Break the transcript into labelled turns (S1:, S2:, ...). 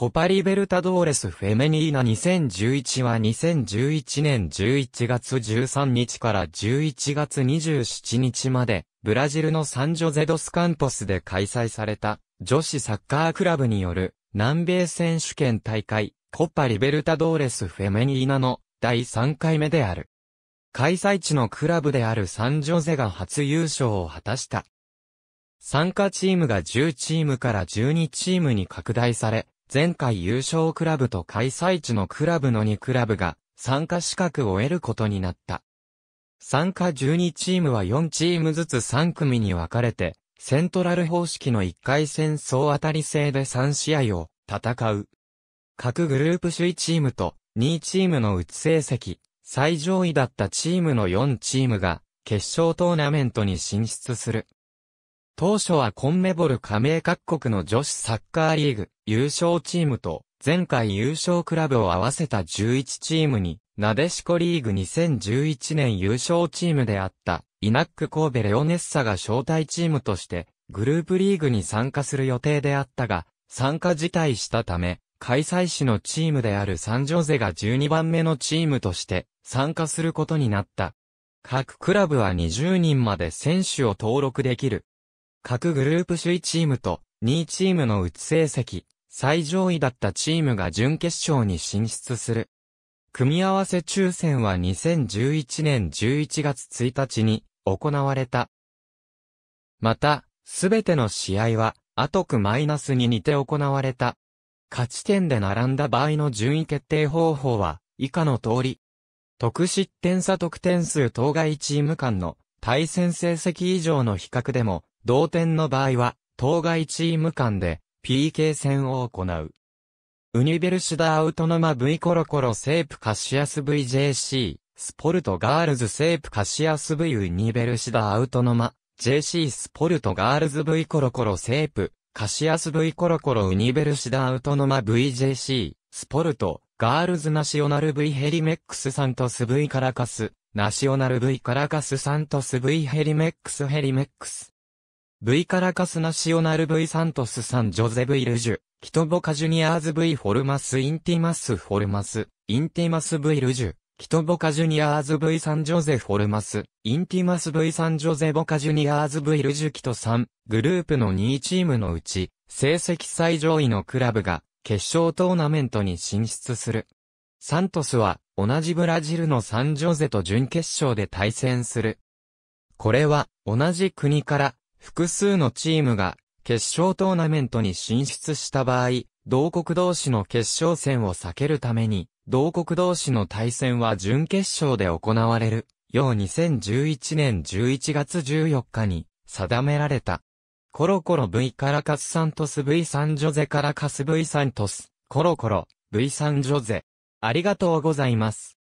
S1: コパリベルタドーレスフェメニーナ2011は2011年11月13日から11月27日まで、ブラジルのサンジョゼドスカンポスで開催された、女子サッカークラブによる、南米選手権大会、コパリベルタドーレスフェメニーナの第3回目である。開催地のクラブであるサンジョゼが初優勝を果たした。参加チームが10チームから12チームに拡大され、前回優勝クラブと開催地のクラブの2クラブが参加資格を得ることになった。参加12チームは4チームずつ3組に分かれて、セントラル方式の1回戦総当たり制で3試合を戦う。各グループ首位チームと2チームのうち成績、最上位だったチームの4チームが決勝トーナメントに進出する。当初はコンメボル加盟各国の女子サッカーリーグ優勝チームと前回優勝クラブを合わせた11チームに、なでしこリーグ2011年優勝チームであったイナック神戸レオネッサが招待チームとしてグループリーグに参加する予定であったが、参加辞退したため、開催市のチームであるサンジョゼが12番目のチームとして参加することになった。各クラブは20人まで選手を登録できる各グループ首位チームと2位チームのうち成績、最上位だったチームが準決勝に進出する。組み合わせ抽選は2011年11月1日に行われた。また、すべての試合は、後区マイナスに似て行われた。勝ち点で並んだ場合の順位決定方法は、以下の通り。得失点差得点数当該チーム間の対戦成績以上の比較でも、同点の場合は、当該チーム間で PK 戦を行う。ウニベルシダアウトノマ V コロコロセープカシアス VJC、スポルトガールズセープカシアス V ウニベルシダアウトノマ、JC スポルトガールズ V コロコロセープ、カシアス V コロコロウニベルシダアウトノマ VJC、スポルト、ガールズナショナル V ヘリメックスサントス V カラカス、ナショナル V カラカスサントス V ヘリメックスヘリメックス。V カラカスナシオナル V サントスサンジョゼ V ルジュ、キトボカジュニアーズ V フォルマスインティマスフォルマス、インティマス V ルジュ、キトボカジュニアーズ V サンジョゼフォルマス、インティマス V サンジョゼボカジュニアーズ V ルジュキト3、グループの2チームのうち、成績最上位のクラブが、決勝トーナメントに進出する。サントスは、同じブラジルのサンジョゼと準決勝で対戦する。これは、同じ国から、複数のチームが決勝トーナメントに進出した場合、同国同士の決勝戦を避けるために、同国同士の対戦は準決勝で行われる、よう2011年11月14日に定められた。コロコロ V カラカスサントス V サンジョゼカラカス V サントス、コロコロ V サンジョゼ。ありがとうございます。